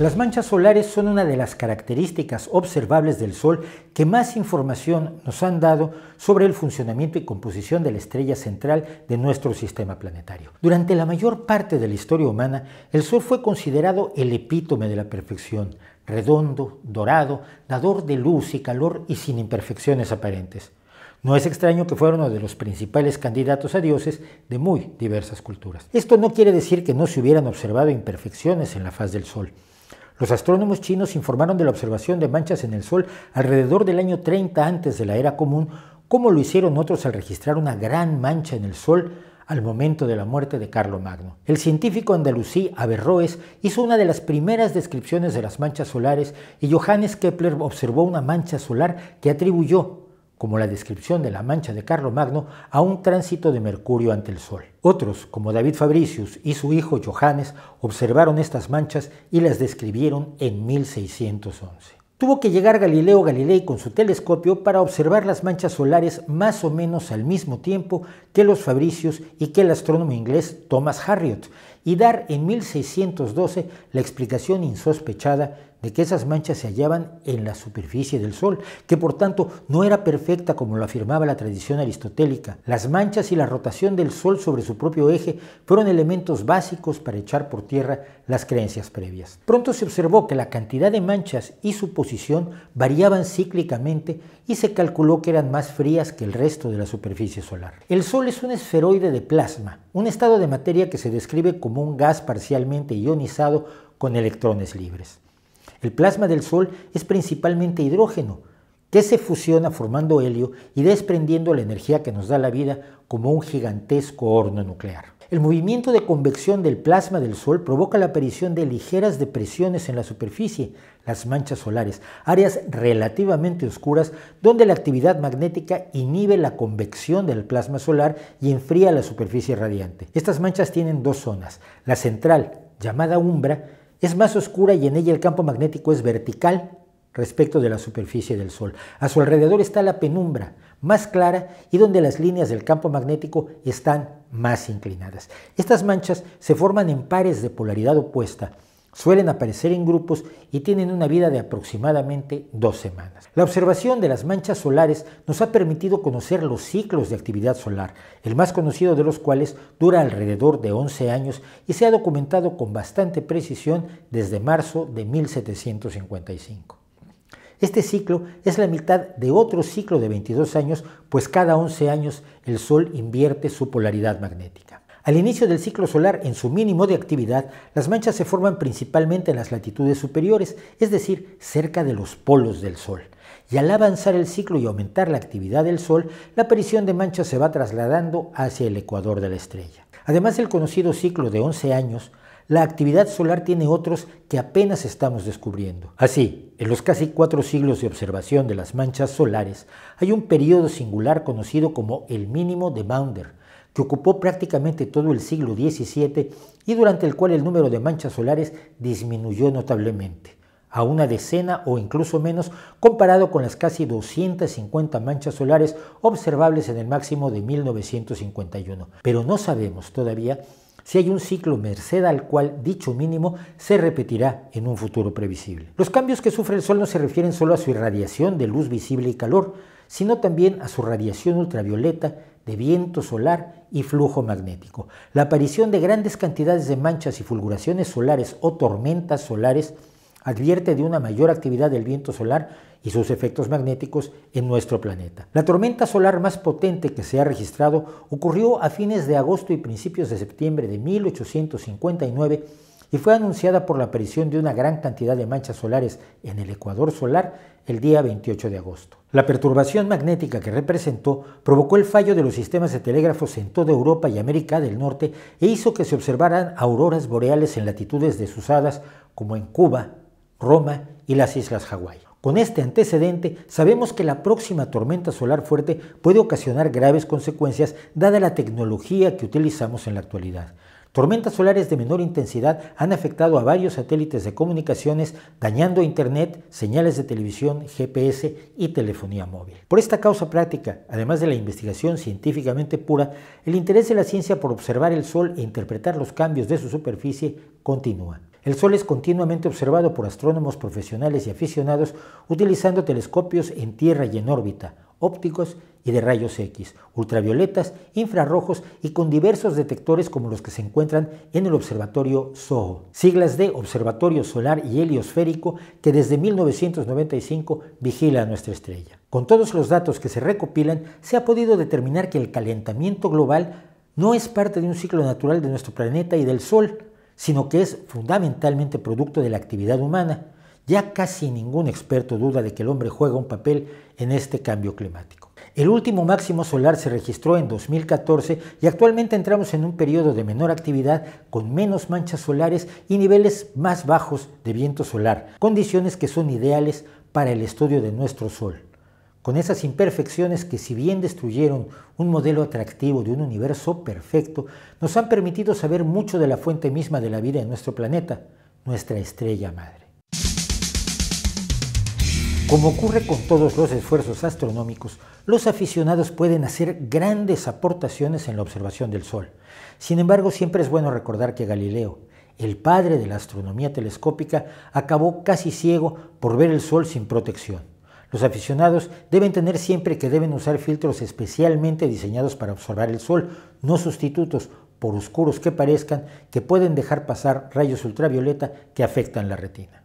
Las manchas solares son una de las características observables del Sol que más información nos han dado sobre el funcionamiento y composición de la estrella central de nuestro sistema planetario. Durante la mayor parte de la historia humana, el Sol fue considerado el epítome de la perfección, redondo, dorado, dador de luz y calor y sin imperfecciones aparentes. No es extraño que fuera uno de los principales candidatos a dioses de muy diversas culturas. Esto no quiere decir que no se hubieran observado imperfecciones en la faz del Sol. Los astrónomos chinos informaron de la observación de manchas en el Sol alrededor del año 30 antes de la era común, como lo hicieron otros al registrar una gran mancha en el Sol al momento de la muerte de Magno. El científico andalusí Averroes hizo una de las primeras descripciones de las manchas solares y Johannes Kepler observó una mancha solar que atribuyó como la descripción de la mancha de Carlomagno, a un tránsito de Mercurio ante el Sol. Otros, como David Fabricius y su hijo Johannes, observaron estas manchas y las describieron en 1611. Tuvo que llegar Galileo Galilei con su telescopio para observar las manchas solares más o menos al mismo tiempo que los Fabricius y que el astrónomo inglés Thomas Harriot, y dar en 1612 la explicación insospechada de que esas manchas se hallaban en la superficie del Sol, que por tanto no era perfecta como lo afirmaba la tradición aristotélica. Las manchas y la rotación del Sol sobre su propio eje fueron elementos básicos para echar por tierra las creencias previas. Pronto se observó que la cantidad de manchas y su posición variaban cíclicamente y se calculó que eran más frías que el resto de la superficie solar. El Sol es un esferoide de plasma, un estado de materia que se describe como un gas parcialmente ionizado con electrones libres. El plasma del Sol es principalmente hidrógeno, que se fusiona formando helio y desprendiendo la energía que nos da la vida como un gigantesco horno nuclear. El movimiento de convección del plasma del Sol provoca la aparición de ligeras depresiones en la superficie, las manchas solares, áreas relativamente oscuras donde la actividad magnética inhibe la convección del plasma solar y enfría la superficie radiante. Estas manchas tienen dos zonas, la central, llamada umbra, es más oscura y en ella el campo magnético es vertical respecto de la superficie del Sol. A su alrededor está la penumbra, más clara y donde las líneas del campo magnético están más inclinadas. Estas manchas se forman en pares de polaridad opuesta Suelen aparecer en grupos y tienen una vida de aproximadamente dos semanas. La observación de las manchas solares nos ha permitido conocer los ciclos de actividad solar, el más conocido de los cuales dura alrededor de 11 años y se ha documentado con bastante precisión desde marzo de 1755. Este ciclo es la mitad de otro ciclo de 22 años, pues cada 11 años el Sol invierte su polaridad magnética. Al inicio del ciclo solar, en su mínimo de actividad, las manchas se forman principalmente en las latitudes superiores, es decir, cerca de los polos del Sol. Y al avanzar el ciclo y aumentar la actividad del Sol, la aparición de manchas se va trasladando hacia el ecuador de la estrella. Además del conocido ciclo de 11 años, la actividad solar tiene otros que apenas estamos descubriendo. Así, en los casi cuatro siglos de observación de las manchas solares, hay un periodo singular conocido como el mínimo de Bounder, que ocupó prácticamente todo el siglo XVII y durante el cual el número de manchas solares disminuyó notablemente, a una decena o incluso menos comparado con las casi 250 manchas solares observables en el máximo de 1951. Pero no sabemos todavía si hay un ciclo merced al cual dicho mínimo se repetirá en un futuro previsible. Los cambios que sufre el Sol no se refieren solo a su irradiación de luz visible y calor, sino también a su radiación ultravioleta de viento solar y flujo magnético. La aparición de grandes cantidades de manchas y fulguraciones solares o tormentas solares advierte de una mayor actividad del viento solar y sus efectos magnéticos en nuestro planeta. La tormenta solar más potente que se ha registrado ocurrió a fines de agosto y principios de septiembre de 1859 y fue anunciada por la aparición de una gran cantidad de manchas solares en el ecuador solar el día 28 de agosto. La perturbación magnética que representó provocó el fallo de los sistemas de telégrafos en toda Europa y América del Norte e hizo que se observaran auroras boreales en latitudes desusadas como en Cuba, Roma y las Islas Hawái. Con este antecedente, sabemos que la próxima tormenta solar fuerte puede ocasionar graves consecuencias dada la tecnología que utilizamos en la actualidad. Tormentas solares de menor intensidad han afectado a varios satélites de comunicaciones, dañando Internet, señales de televisión, GPS y telefonía móvil. Por esta causa práctica, además de la investigación científicamente pura, el interés de la ciencia por observar el Sol e interpretar los cambios de su superficie continúa. El Sol es continuamente observado por astrónomos profesionales y aficionados utilizando telescopios en tierra y en órbita, ópticos y de rayos X, ultravioletas, infrarrojos y con diversos detectores como los que se encuentran en el Observatorio SOHO, siglas de Observatorio Solar y Heliosférico que desde 1995 vigila a nuestra estrella. Con todos los datos que se recopilan, se ha podido determinar que el calentamiento global no es parte de un ciclo natural de nuestro planeta y del Sol, sino que es fundamentalmente producto de la actividad humana. Ya casi ningún experto duda de que el hombre juega un papel en este cambio climático. El último máximo solar se registró en 2014 y actualmente entramos en un periodo de menor actividad con menos manchas solares y niveles más bajos de viento solar, condiciones que son ideales para el estudio de nuestro Sol con esas imperfecciones que si bien destruyeron un modelo atractivo de un universo perfecto, nos han permitido saber mucho de la fuente misma de la vida en nuestro planeta, nuestra estrella madre. Como ocurre con todos los esfuerzos astronómicos, los aficionados pueden hacer grandes aportaciones en la observación del Sol. Sin embargo, siempre es bueno recordar que Galileo, el padre de la astronomía telescópica, acabó casi ciego por ver el Sol sin protección. Los aficionados deben tener siempre que deben usar filtros especialmente diseñados para absorber el sol, no sustitutos, por oscuros que parezcan, que pueden dejar pasar rayos ultravioleta que afectan la retina.